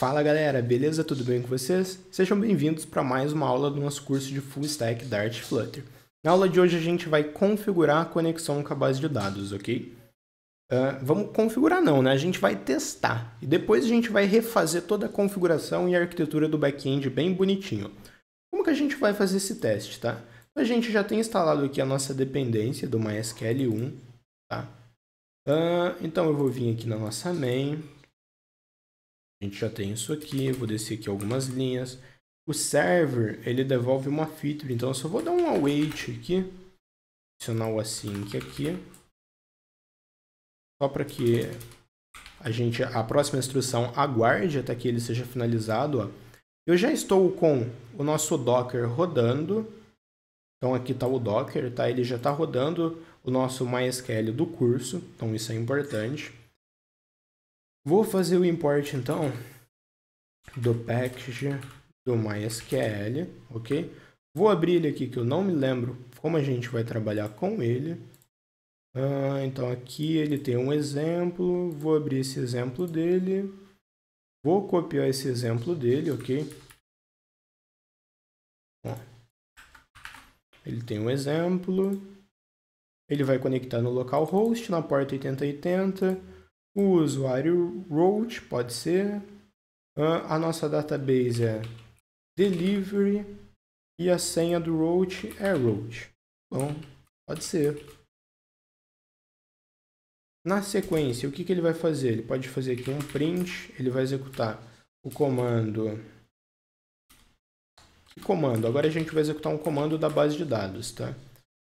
Fala galera, beleza? Tudo bem com vocês? Sejam bem-vindos para mais uma aula do nosso curso de Full Stack Dart Flutter. Na aula de hoje a gente vai configurar a conexão com a base de dados, ok? Uh, vamos configurar não, né? A gente vai testar e depois a gente vai refazer toda a configuração e a arquitetura do back-end bem bonitinho. Como que a gente vai fazer esse teste, tá? A gente já tem instalado aqui a nossa dependência do MySQL 1, tá? Uh, então eu vou vir aqui na nossa main, a gente já tem isso aqui, vou descer aqui algumas linhas. O server, ele devolve uma feature, então eu só vou dar um await aqui, adicionar o async aqui, só para que a gente a próxima instrução aguarde até que ele seja finalizado. Ó. Eu já estou com o nosso Docker rodando, então aqui está o Docker, tá? ele já está rodando o nosso MySQL do curso, então isso é importante. Vou fazer o import então do package do MySQL, ok? Vou abrir ele aqui que eu não me lembro como a gente vai trabalhar com ele. Ah, então aqui ele tem um exemplo, vou abrir esse exemplo dele, vou copiar esse exemplo dele, ok? Ó, ele tem um exemplo, ele vai conectar no localhost, na porta 8080, o usuário route pode ser, a nossa database é delivery e a senha do route é route. bom então, pode ser. Na sequência, o que, que ele vai fazer? Ele pode fazer aqui um print, ele vai executar o comando... Que comando? Agora a gente vai executar um comando da base de dados, tá?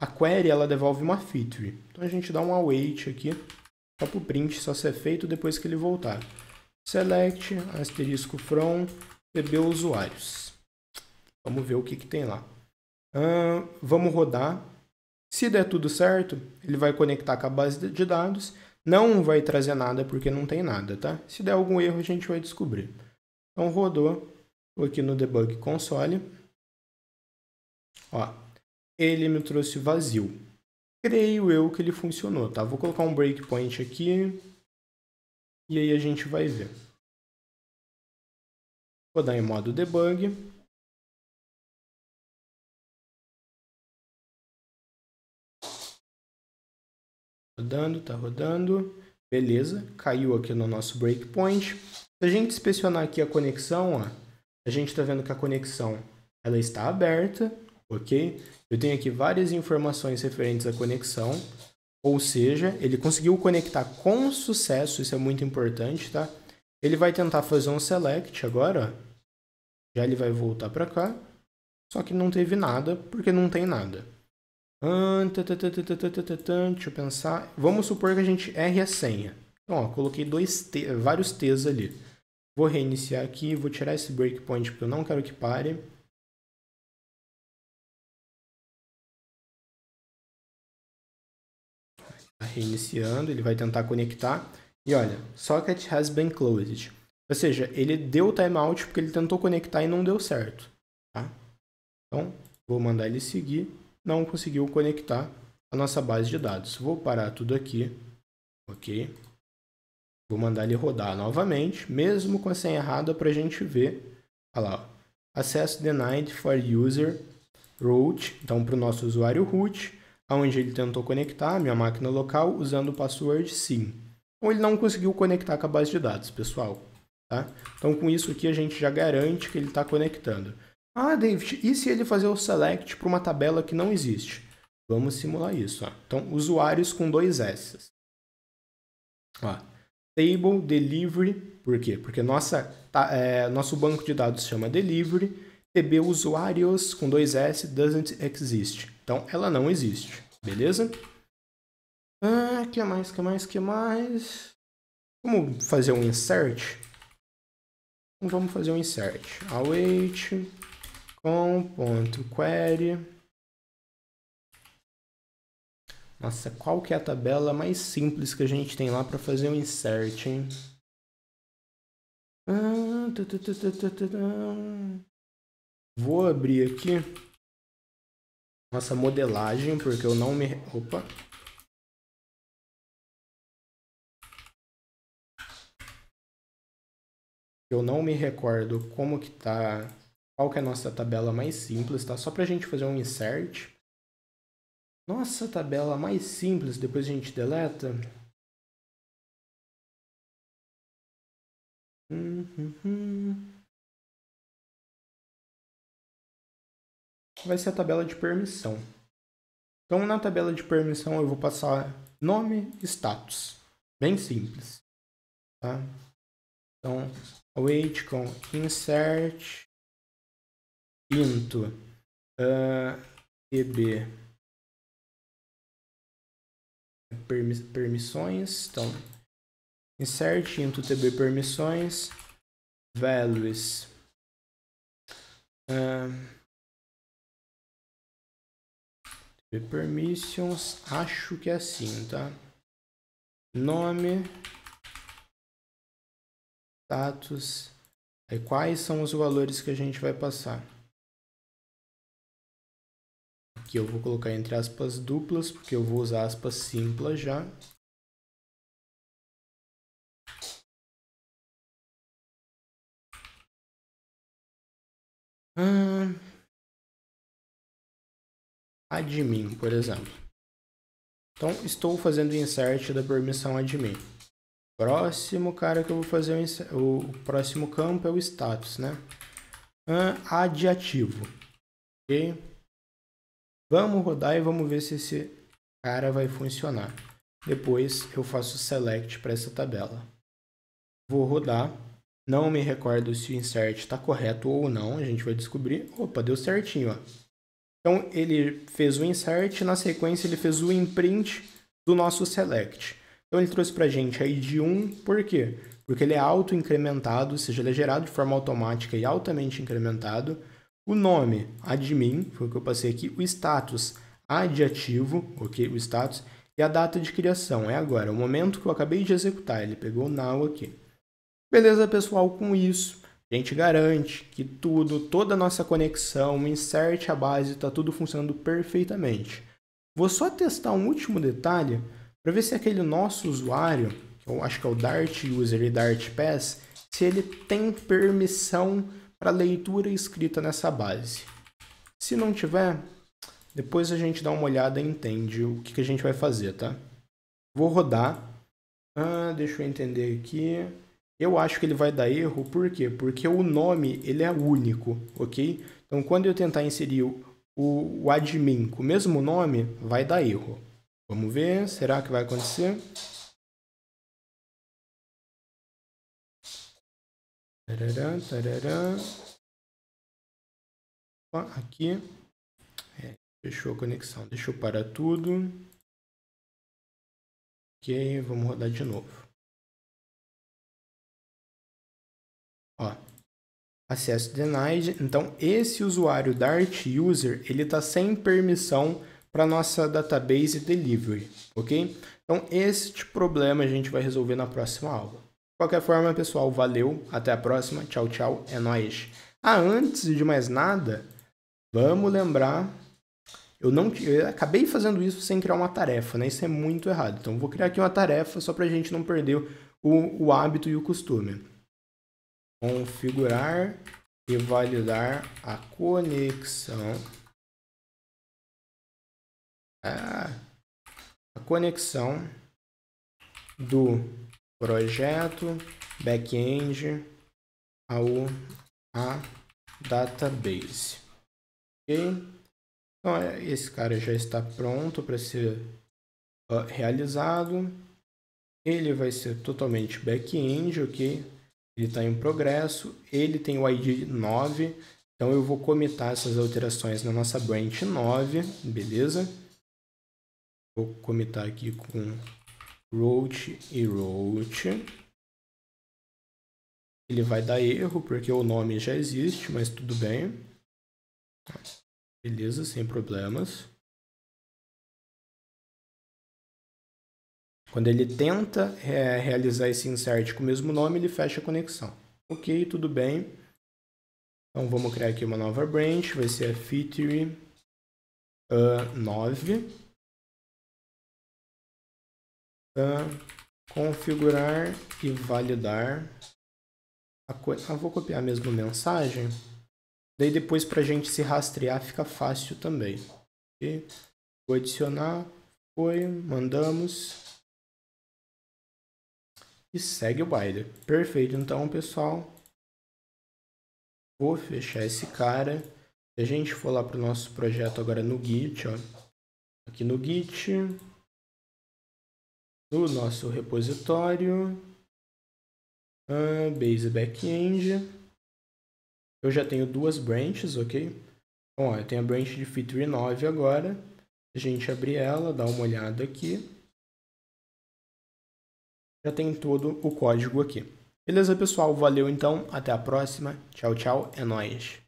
A query, ela devolve uma feature. Então a gente dá um await aqui Copo print só ser é feito depois que ele voltar. Select, asterisco from, DB usuários. Vamos ver o que, que tem lá. vamos rodar. Se der tudo certo, ele vai conectar com a base de dados. Não vai trazer nada porque não tem nada, tá? Se der algum erro, a gente vai descobrir. Então, rodou. Vou aqui no debug console. Ó, ele me trouxe vazio. Creio eu que ele funcionou, tá? Vou colocar um breakpoint aqui. E aí a gente vai ver. Vou dar em modo debug. Rodando, tá rodando. Beleza, caiu aqui no nosso breakpoint. Se a gente inspecionar aqui a conexão, ó, a gente está vendo que a conexão ela está aberta, ok? Eu tenho aqui várias informações referentes à conexão, ou seja, ele conseguiu conectar com sucesso, isso é muito importante, tá? Ele vai tentar fazer um select agora, já ele vai voltar para cá, só que não teve nada, porque não tem nada. Deixa eu pensar. Vamos supor que a gente erre a senha. Então, ó, coloquei dois t, vários T's ali. Vou reiniciar aqui, vou tirar esse breakpoint porque eu não quero que pare. reiniciando, ele vai tentar conectar. E olha, socket has been closed. Ou seja, ele deu o timeout porque ele tentou conectar e não deu certo. Tá? Então, vou mandar ele seguir. Não conseguiu conectar a nossa base de dados. Vou parar tudo aqui. Ok. Vou mandar ele rodar novamente, mesmo com a senha errada, para a gente ver. Olha lá. Acesso denied for user root. Então, para o nosso usuário root onde ele tentou conectar a minha máquina local usando o password sim. Então ele não conseguiu conectar com a base de dados, pessoal. Tá? Então com isso aqui a gente já garante que ele está conectando. Ah, David, e se ele fazer o select para uma tabela que não existe? Vamos simular isso. Ó. Então, usuários com dois S. Ó, table delivery, por quê? Porque nossa, tá, é, nosso banco de dados chama delivery, tb usuários com dois S doesn't exist. Então, ela não existe, beleza? Ah, que mais, que mais, que mais? Vamos fazer um insert? Então, vamos fazer um insert. Await com.query Nossa, qual que é a tabela mais simples que a gente tem lá para fazer um insert, hein? Ah, Vou abrir aqui nossa modelagem, porque eu não me... Opa! Eu não me recordo como que tá... Qual que é a nossa tabela mais simples, tá? Só pra gente fazer um insert. Nossa tabela mais simples, depois a gente deleta. Hum, hum, hum. vai ser a tabela de permissão. Então, na tabela de permissão, eu vou passar nome e status. Bem simples. Tá? Então, await com insert into uh, ah, eb permissões. Então, insert into tb permissões values. Uh, permissions, acho que é assim, tá? Nome, status, e quais são os valores que a gente vai passar. Aqui eu vou colocar entre aspas duplas, porque eu vou usar aspas simples já. Ah, admin, por exemplo. Então, estou fazendo o insert da permissão admin. Próximo cara que eu vou fazer o, o próximo campo é o status, né? Adiativo. Ok? Vamos rodar e vamos ver se esse cara vai funcionar. Depois eu faço select para essa tabela. Vou rodar. Não me recordo se o insert está correto ou não. A gente vai descobrir. Opa, deu certinho. Ó. Então ele fez o insert, na sequência ele fez o imprint do nosso select. Então ele trouxe para a gente a id 1, por quê? Porque ele é auto-incrementado, ou seja, ele é gerado de forma automática e altamente incrementado. O nome, admin, foi o que eu passei aqui. O status, adiativo, ok? O status. E a data de criação, é agora, o momento que eu acabei de executar. Ele pegou o now aqui. Beleza, pessoal, com isso a gente garante que tudo, toda a nossa conexão, insert a base, está tudo funcionando perfeitamente. Vou só testar um último detalhe para ver se aquele nosso usuário, que eu acho que é o Dart User e Dart Pass, se ele tem permissão para leitura e escrita nessa base. Se não tiver, depois a gente dá uma olhada e entende o que, que a gente vai fazer, tá? Vou rodar. Ah, deixa eu entender aqui. Eu acho que ele vai dar erro, por quê? Porque o nome ele é único, ok? Então, quando eu tentar inserir o, o admin com o mesmo nome, vai dar erro. Vamos ver, será que vai acontecer? Tarará, tarará. Aqui. É, fechou a conexão. Deixa eu parar tudo. Ok, vamos rodar de novo. Ó, acesso denied. Então, esse usuário Dart User, ele está sem permissão para nossa database delivery, ok? Então, este problema a gente vai resolver na próxima aula. De qualquer forma, pessoal, valeu, até a próxima, tchau, tchau, é nóis. Ah, antes de mais nada, vamos lembrar... Eu, não, eu acabei fazendo isso sem criar uma tarefa, né? Isso é muito errado. Então, vou criar aqui uma tarefa só para a gente não perder o, o hábito e o costume configurar e validar a conexão. Ah, a conexão do projeto back-end ao a database. Ok? Então, é, esse cara já está pronto para ser uh, realizado. Ele vai ser totalmente back-end, ok? ele está em progresso, ele tem o ID 9, então eu vou comitar essas alterações na nossa branch 9, beleza? Vou comitar aqui com root e root. Ele vai dar erro porque o nome já existe, mas tudo bem. Beleza, sem problemas. Quando ele tenta é, realizar esse insert com o mesmo nome, ele fecha a conexão. Ok, tudo bem. Então vamos criar aqui uma nova branch, vai ser a feature uh, 9. Uh, configurar e validar. A ah, vou copiar a mesma mensagem. Daí depois para a gente se rastrear fica fácil também. Okay? Vou adicionar, foi, mandamos e segue o baile. Perfeito, então pessoal, vou fechar esse cara. Se a gente for lá para o nosso projeto agora no Git, ó, aqui no Git, no nosso repositório, uh, base backend, eu já tenho duas branches, ok? Bom, ó, eu tenho a branch de Feature 9 agora. Se a gente abrir ela, dar uma olhada aqui já tem todo o código aqui. Beleza, pessoal? Valeu então, até a próxima. Tchau, tchau, é nóis.